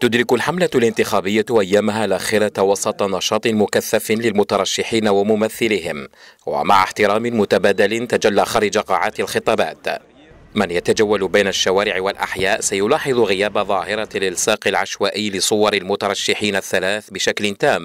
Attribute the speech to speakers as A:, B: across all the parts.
A: تدرك الحملة الانتخابية أيامها الأخيرة وسط نشاط مكثف للمترشحين وممثلهم ومع احترام متبادل تجلى خارج قاعات الخطابات من يتجول بين الشوارع والأحياء سيلاحظ غياب ظاهرة الإلصاق العشوائي لصور المترشحين الثلاث بشكل تام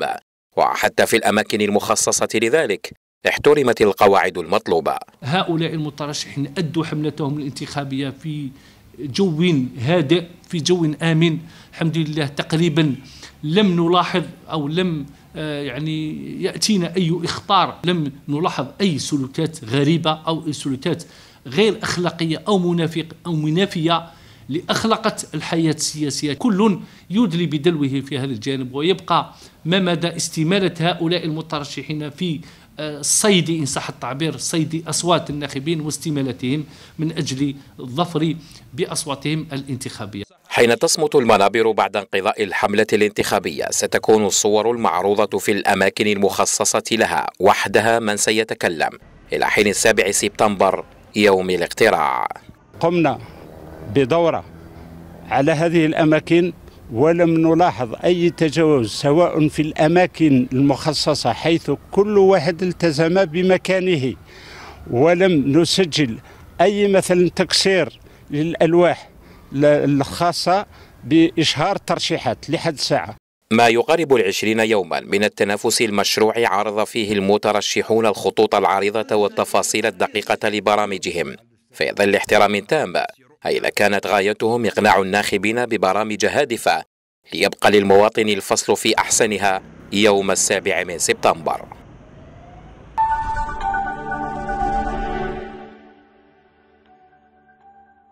A: وحتى في الأماكن المخصصة لذلك احترمت القواعد المطلوبة
B: هؤلاء المترشحين أدوا حملتهم الانتخابية في جو هادئ في جو آمن الحمد لله تقريبا لم نلاحظ أو لم آه، يعني يأتينا أي إخطار لم نلاحظ أي سلوكات غريبة أو سلوكات غير أخلاقية أو منافق أو منافية لاخلاقه الحياة السياسية كل يدلي بدلوه في هذا الجانب ويبقى ما مدى استمالة هؤلاء المترشحين في الصيدي إن صح التعبير صيدي أصوات الناخبين واستمالتهم من أجل الظفر بأصواتهم الانتخابية
A: حين تصمت المنابر بعد انقضاء الحملة الانتخابية ستكون الصور المعروضة في الأماكن المخصصة لها وحدها من سيتكلم إلى حين السابع سبتمبر يوم الاقتراع
C: قمنا بدورة على هذه الأماكن ولم نلاحظ أي تجاوز سواء في الأماكن المخصصة حيث كل واحد التزم بمكانه ولم نسجل أي مثلا تقصير للألواح الخاصة بإشهار ترشيحات لحد ساعة
A: ما يقارب العشرين يوما من التنافس المشروع عرض فيه المترشحون الخطوط العريضة والتفاصيل الدقيقة لبرامجهم في ظل احترام تام إذا كانت غايتهم إقناع الناخبين ببرامج هادفة ليبقى للمواطن الفصل في أحسنها يوم السابع من سبتمبر